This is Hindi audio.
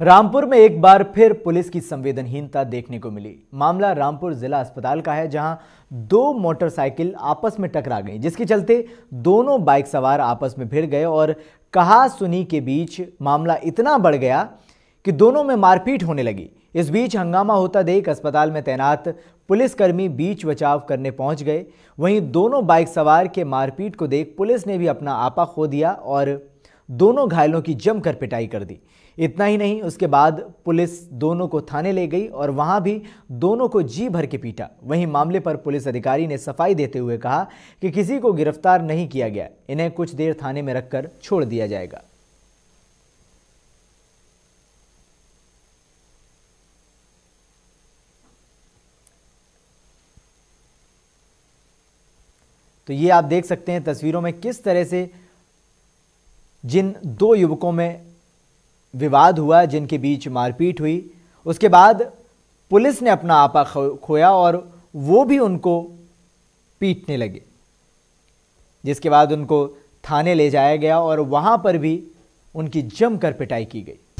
रामपुर में एक बार फिर पुलिस की संवेदनहीनता देखने को मिली मामला रामपुर जिला अस्पताल का है जहां दो मोटरसाइकिल आपस में टकरा गई जिसके चलते दोनों बाइक सवार आपस में भिड़ गए और कहा सुनी के बीच मामला इतना बढ़ गया कि दोनों में मारपीट होने लगी इस बीच हंगामा होता देख अस्पताल में तैनात पुलिसकर्मी बीच बचाव करने पहुंच गए वहीं दोनों बाइक सवार के मारपीट को देख पुलिस ने भी अपना आपा खो दिया और दोनों घायलों की जमकर पिटाई कर दी इतना ही नहीं उसके बाद पुलिस दोनों को थाने ले गई और वहां भी दोनों को जी भर के पीटा वहीं मामले पर पुलिस अधिकारी ने सफाई देते हुए कहा कि किसी को गिरफ्तार नहीं किया गया इन्हें कुछ देर थाने में रखकर छोड़ दिया जाएगा तो ये आप देख सकते हैं तस्वीरों में किस तरह से जिन दो युवकों में विवाद हुआ जिनके बीच मारपीट हुई उसके बाद पुलिस ने अपना आपा खोया और वो भी उनको पीटने लगे जिसके बाद उनको थाने ले जाया गया और वहाँ पर भी उनकी जमकर पिटाई की गई